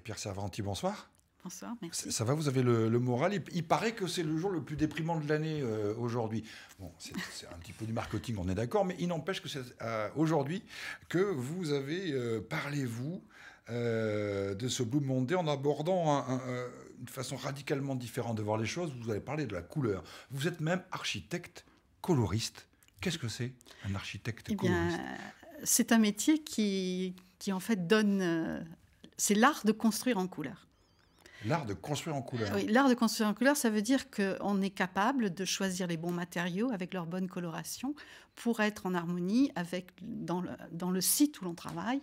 pierre Servanti, bonsoir. Bonsoir, merci. Ça va, vous avez le, moral. Il, paraît que c'est le jour le plus déprimant de l'année euh, aujourd'hui. c'est, un petit peu du marketing, on est d'accord, mais il n'empêche que c'est euh, aujourd'hui que vous avez euh, parlé, vous, de ce Blue Monday en abordant une façon radicalement différente de voir les choses. Vous avez parlé de la couleur. Vous êtes même architecte coloriste. Qu'est-ce que c'est un architecte eh coloriste C'est un métier qui, qui en fait donne c'est l'art de construire en couleur. L'art de construire en couleur. Oui, l'art de construire en couleur, ça veut dire qu'on est capable de choisir les bons matériaux avec leur bonne coloration pour être en harmonie avec, dans le site où l'on travaille,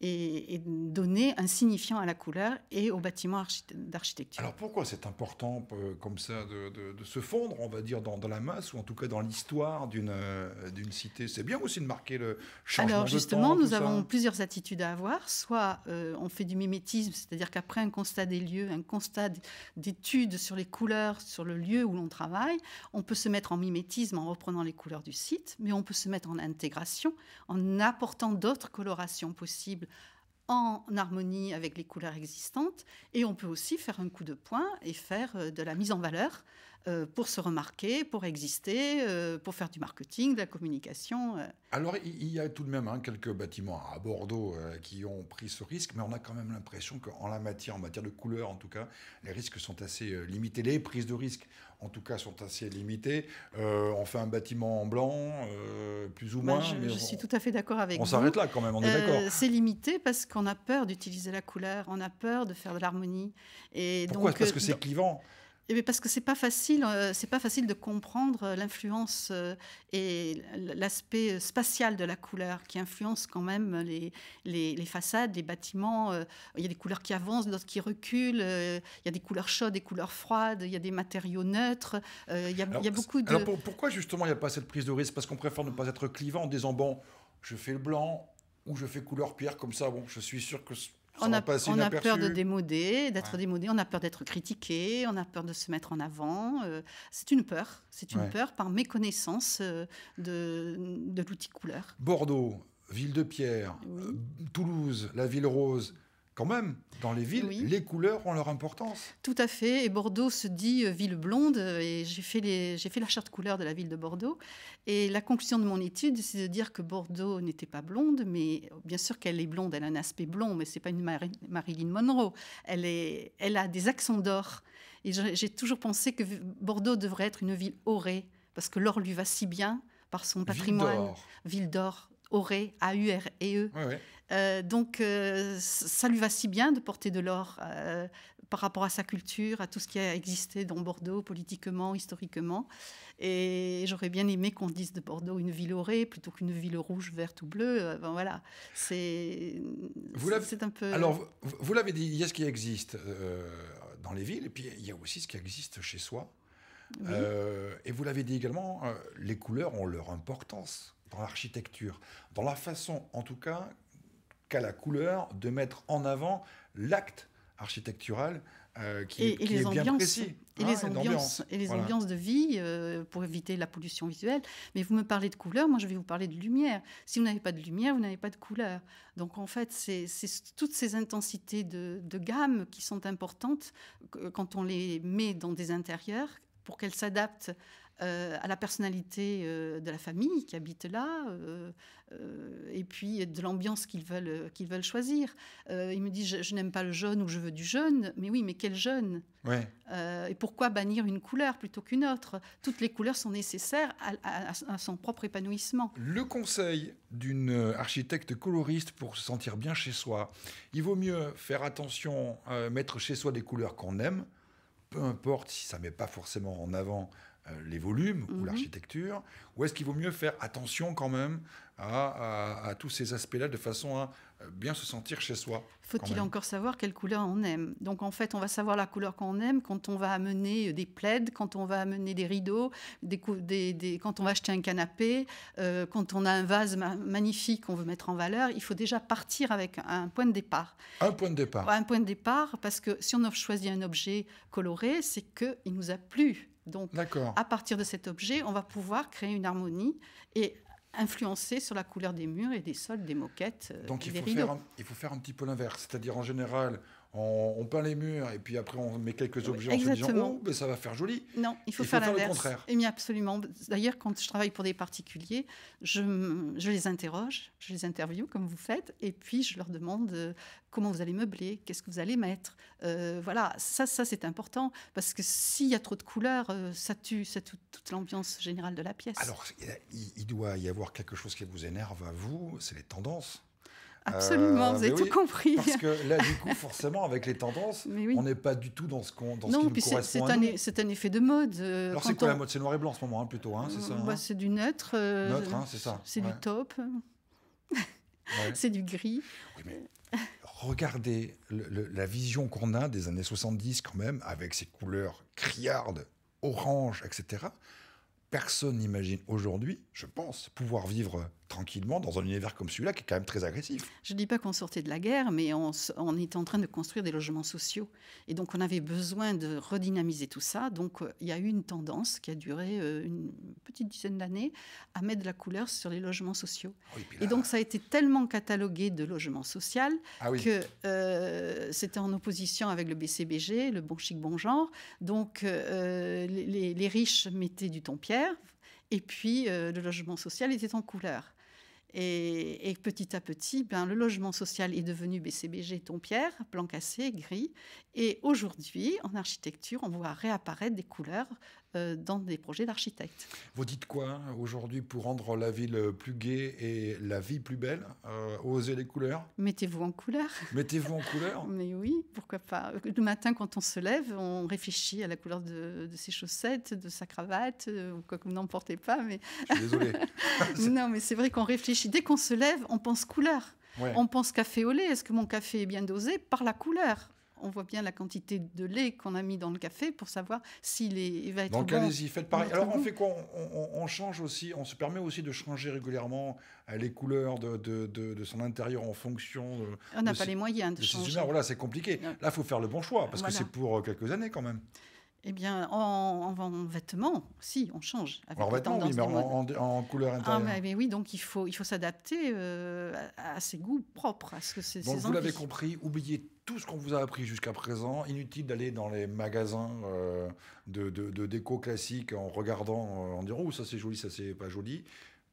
et, donner un signifiant à la couleur et au bâtiment d'architecture. Alors pourquoi c'est important euh, comme ça de, se fondre, on va dire, dans, la masse ou en tout cas dans l'histoire d'une euh, d'une cité C'est bien aussi de marquer le changement. Alors justement, nous avons plusieurs attitudes à avoir. Soit euh, on fait du mimétisme, c'est-à-dire qu'après un constat des lieux, un constat d'études sur les couleurs, sur le lieu où l'on travaille, on peut se mettre en mimétisme en reprenant les couleurs du site, mais on peut se mettre en intégration en apportant d'autres colorations possibles en harmonie avec les couleurs existantes. Et on peut aussi faire un coup de poing et faire euh, de la mise en valeur euh, pour se remarquer, pour exister, euh, pour faire du marketing, de la communication. Euh. Alors il y a tout de même hein, quelques bâtiments à Bordeaux qui ont pris ce risque, mais on a quand même l'impression qu'en la matière, en matière de couleur en tout cas, les risques sont assez limités, les prises de risques en tout cas sont assez limitées. on fait un bâtiment en blanc, plus ou ben, moins. je, suis tout à fait d'accord avec on vous. On s'arrête là quand même, on est d'accord. C'est limité parce qu'on a peur d'utiliser la couleur, on a peur de faire de l'harmonie. Pourquoi donc, Parce que c'est clivant. Eh parce que c'est pas facile, euh, c'est pas facile de comprendre euh, l'influence euh, et l'aspect spatial de la couleur qui influence quand même les, les, façades, les bâtiments. il y a des couleurs qui avancent, d'autres qui reculent. il y a des couleurs chaudes, des couleurs froides. Il y a des matériaux neutres. il, y a, beaucoup de. Alors pourquoi justement il n'y a pas cette prise de risque Parce qu'on préfère ne pas être clivant en disant bon, je fais le blanc ou je fais couleur pierre comme ça. Bon, je suis sûr que on a, peur de démoder, d'être démodé, on a peur d'être critiqué, on a peur de se mettre en avant. Euh, c'est une peur, c'est une peur par méconnaissance euh, de, l'outil couleur. Bordeaux, ville de pierre, euh, Toulouse, la ville rose quand même, dans les villes, les couleurs ont leur importance. Tout à fait. Et Bordeaux se dit euh, ville blonde. Euh, et j'ai fait, les, j'ai fait la charte couleur de la ville de Bordeaux. Et la conclusion de mon étude, c'est de dire que Bordeaux n'était pas blonde, mais bien sûr qu'elle est blonde. Elle a un aspect blond, mais c'est pas une Marilyn Monroe. Elle, est, elle a des accents d'or. Et j'ai toujours pensé que Bordeaux devrait être une ville orée. parce que l'or lui va si bien par son patrimoine. Ville d'or Auré, a u r e euh, donc, euh, ça lui va si bien de porter de l'or euh, par rapport à sa culture, à tout ce qui a existé dans Bordeaux, politiquement, historiquement. Et j'aurais bien aimé qu'on dise de Bordeaux une ville orée plutôt qu'une ville rouge, verte ou bleue. voilà, c'est un peu. Alors, vous, l'avez dit, il y a ce qui existe dans les villes, et puis il y a aussi ce qui existe chez soi. et vous l'avez dit également, les couleurs ont leur importance dans l'architecture, dans la façon en tout cas qu'a la couleur de mettre en avant l'acte architectural euh, qui, est bien précis. Et, hein, les ambiances, et les ambiances de vie euh, pour éviter la pollution visuelle. Mais vous me parlez de couleur, moi je vais vous parler de lumière. Si vous n'avez pas de lumière, vous n'avez pas de couleur. Donc en fait, c'est toutes ces intensités de, de gamme qui sont importantes euh, quand on les met dans des intérieurs pour qu'elles s'adaptent euh, à la personnalité euh, de la famille qui habite là, euh, et puis de l'ambiance qu'ils veulent, qu'ils veulent choisir. il me dit, je, n'aime pas le jaune ou je veux du jaune. Mais oui, mais quel jaune Et pourquoi bannir une couleur plutôt qu'une autre Toutes les couleurs sont nécessaires à, son propre épanouissement. Le conseil d'une architecte coloriste pour se sentir bien chez soi, il vaut mieux faire attention, mettre chez soi des couleurs qu'on aime, peu importe si ça met pas forcément en avant euh, les volumes ou mhm. l'architecture Ou est-ce qu'il vaut mieux faire attention quand même à, tous ces aspects-là de façon à euh, bien se sentir chez soi Faut-il encore savoir quelle couleur on aime Donc en fait, on va savoir la couleur qu'on aime quand on va amener euh, des plaids, quand on va amener des rideaux, quand on va acheter un canapé, quand on a un vase magnifique qu'on veut mettre en valeur. Il faut déjà partir avec un point de départ. Un point de départ. Un point de départ, parce que si on a choisi un objet coloré, c'est qu'il nous a plu. Donc, à partir de cet objet, on va pouvoir créer une harmonie et influencer sur la couleur des murs et des sols, des moquettes. Euh, il, faut Faire il faut faire un petit peu l'inverse. C'est-à-dire, en général, on, peint les murs et puis après on met quelques objets en se disant oh, mais ça va faire joli. Non, il faut, faire, le contraire. Et eh bien absolument. D'ailleurs, quand je travaille pour des particuliers, je, les interroge, je les interviewe comme vous faites, et puis je leur demande euh, comment vous allez meubler, qu'est-ce que vous allez mettre. Euh, voilà, ça, ça c'est important parce que s'il y a trop de couleurs, euh, ça tue, ça tue toute l'ambiance générale de la pièce. Alors, il doit y avoir quelque chose qui vous énerve à vous, c'est les tendances. Absolument, euh, vous avez tout compris. Parce que là, du coup, forcément, avec les tendances, on n'est pas du tout dans ce qu'on dans non, ce correspond. Non, e-, c'est un, effet de mode. Euh, Alors, c'est quoi la mode C'est noir et blanc en ce moment, hein, plutôt, hein, c'est ça bah, hein? C'est du neutre. Euh, neutre, hein, c'est ça. C'est du top. C'est du gris. Oui, mais regardez la vision qu'on a des années 70, quand même, avec ces couleurs criardes, orange, etc personne n'imagine aujourd'hui, je pense, pouvoir vivre tranquillement dans un univers comme celui-là qui est quand même très agressif. Je ne dis pas qu'on sortait de la guerre, mais on, était en train de construire des logements sociaux. Et donc on avait besoin de redynamiser tout ça. Donc euh, il y a eu une tendance qui a duré euh, une petite dizaine d'années à mettre de la couleur sur les logements sociaux. Ah et, donc ça a été tellement catalogué de logements sociaux ah que euh, c'était en opposition avec le BCBG, le bon chic bon genre. Donc les, les riches mettaient du ton-pierre et puis euh, le logement social était en couleur. Et, petit à petit, ben, le logement social est devenu BCBG ton pierre, blanc cassé, gris. Et aujourd'hui, en architecture, on voit réapparaître des couleurs euh, dans des projets d'architectes. Vous dites quoi aujourd'hui pour rendre la ville plus gaie et la vie plus belle Oser euh, Osez les couleurs Mettez-vous en couleur. Mettez-vous en couleur Mais oui, pourquoi pas. Le matin, quand on se lève, on réfléchit à la couleur de, ses chaussettes, de sa cravate, euh, ou quoi que vous n'en portez pas. Mais... Je suis désolée. non, mais c'est vrai qu'on réfléchit. Dès qu'on se lève, on pense couleur. On pense café au lait. Est-ce que mon café est bien dosé par la couleur on voit bien la quantité de lait qu'on a mis dans le café pour savoir s'il est, va être Donc allez-y, faites pareil. Alors on fait quoi on, change aussi, on se permet aussi de changer régulièrement euh, les couleurs de, son intérieur en fonction. on n'a pas les moyens de, changer. Voilà, c'est compliqué. Là, il faut faire le bon choix parce que c'est pour euh, quelques années quand même. Eh bien, en, vêtements, si, on change. Avec vêtements, oui, mais en, en, couleur ah, intérieure. Ah, mais, oui, donc il faut, s'adapter euh, à, ses goûts propres, à ce que c'est. vous l'avez compris, oubliez tout ce qu'on vous a appris jusqu'à présent. Inutile d'aller dans les magasins euh, de, déco classique en regardant, euh, en disant oh ça c'est joli, ça c'est pas joli.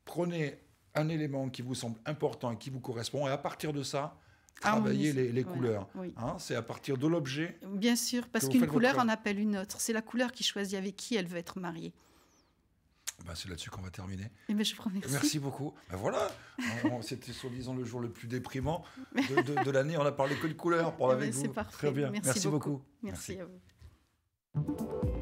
Prenez un élément qui vous semble important et qui vous correspond, et à partir de ça, ah, travaillez les, couleurs. Hein. c'est à partir de l'objet. Bien sûr, parce qu'une couleur en appelle une autre. C'est la couleur qui choisit avec qui elle veut être mariée. Bah, c'est là-dessus qu'on va terminer. Eh ben, Merci beaucoup. Bah, voilà, c'était soi-disant le jour le plus déprimant de, l'année. On n'a parlé que de couleurs pour eh avec ben, Parfait. Très bien. Merci, beaucoup. Merci, Merci à vous.